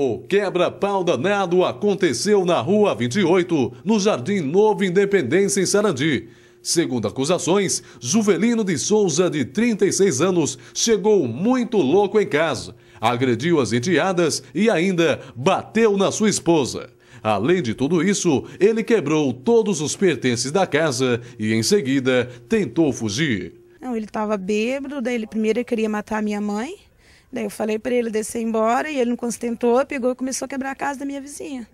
O quebra-pau danado aconteceu na Rua 28, no Jardim Novo Independência, em Sarandi. Segundo acusações, Juvelino de Souza, de 36 anos, chegou muito louco em casa, agrediu as enteadas e ainda bateu na sua esposa. Além de tudo isso, ele quebrou todos os pertences da casa e, em seguida, tentou fugir. Não, ele estava bêbado, daí ele primeiro queria matar a minha mãe, Daí eu falei para ele descer embora e ele não consentiu pegou e começou a quebrar a casa da minha vizinha.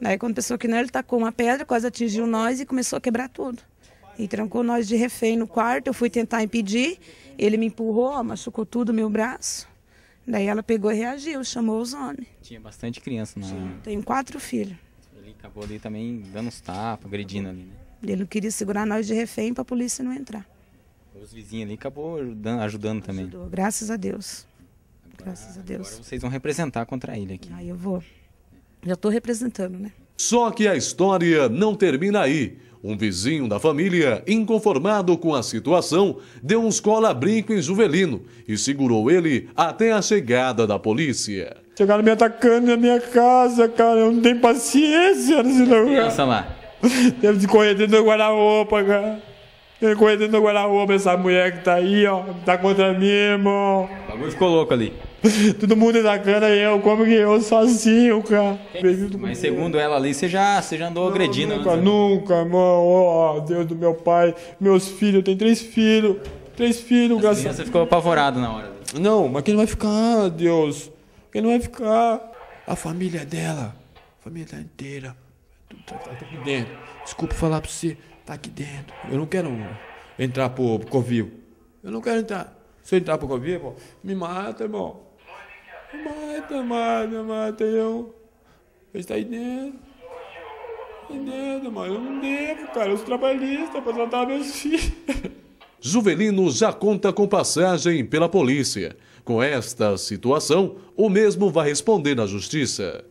Daí quando pensou que não, ele tacou uma pedra, quase atingiu nós e começou a quebrar tudo. E trancou nós de refém no quarto, eu fui tentar impedir, ele me empurrou, machucou tudo o meu braço. Daí ela pegou e reagiu, chamou os homens. Tinha bastante criança na... tenho quatro filhos. Ele acabou ali também dando uns tapas, agredindo ali, né? Ele não queria segurar nós de refém para a polícia não entrar. Os vizinhos ali acabou ajudando, ajudando também. Ajudou, graças a Deus graças a Deus. Agora vocês vão representar contra ele aqui. Aí eu vou. Já estou representando, né? Só que a história não termina aí. Um vizinho da família, inconformado com a situação, deu uns cola-brinco em Juvelino e segurou ele até a chegada da polícia. Chegaram me atacando na minha casa, cara. Eu não tenho paciência nesse lugar. Pensa lá. Teve de correr dentro do guarda-roupa, cara. de correr dentro do guarda-roupa, essa mulher que tá aí, ó. Tá contra mim, irmão bagulho ficou louco ali. Todo mundo da cana e eu, como que eu sozinho, cara? Mas segundo ela ali, você já, você já andou não, agredindo. Nunca, antes, né? nunca, irmão. Ó, oh, Deus do meu pai, meus filhos, eu tenho três filhos. Três filhos, graças a Deus. Você ficou apavorado na hora. Não, mas quem não vai ficar, Deus? Quem não vai ficar? A família dela. A família tá inteira. Tá, tá, aqui dentro. Desculpa falar pra você, tá aqui dentro. Eu não quero entrar pro, pro convívio. Eu não quero entrar. Se entrar pro comer, me mata, irmão. Mata, mata, mata eu. Ele estou aí dentro. Aí dentro, irmão. Eu não devo, cara. Eu sou trabalhista para tratar meus filhos. Juvelino já conta com passagem pela polícia. Com esta situação, o mesmo vai responder na justiça.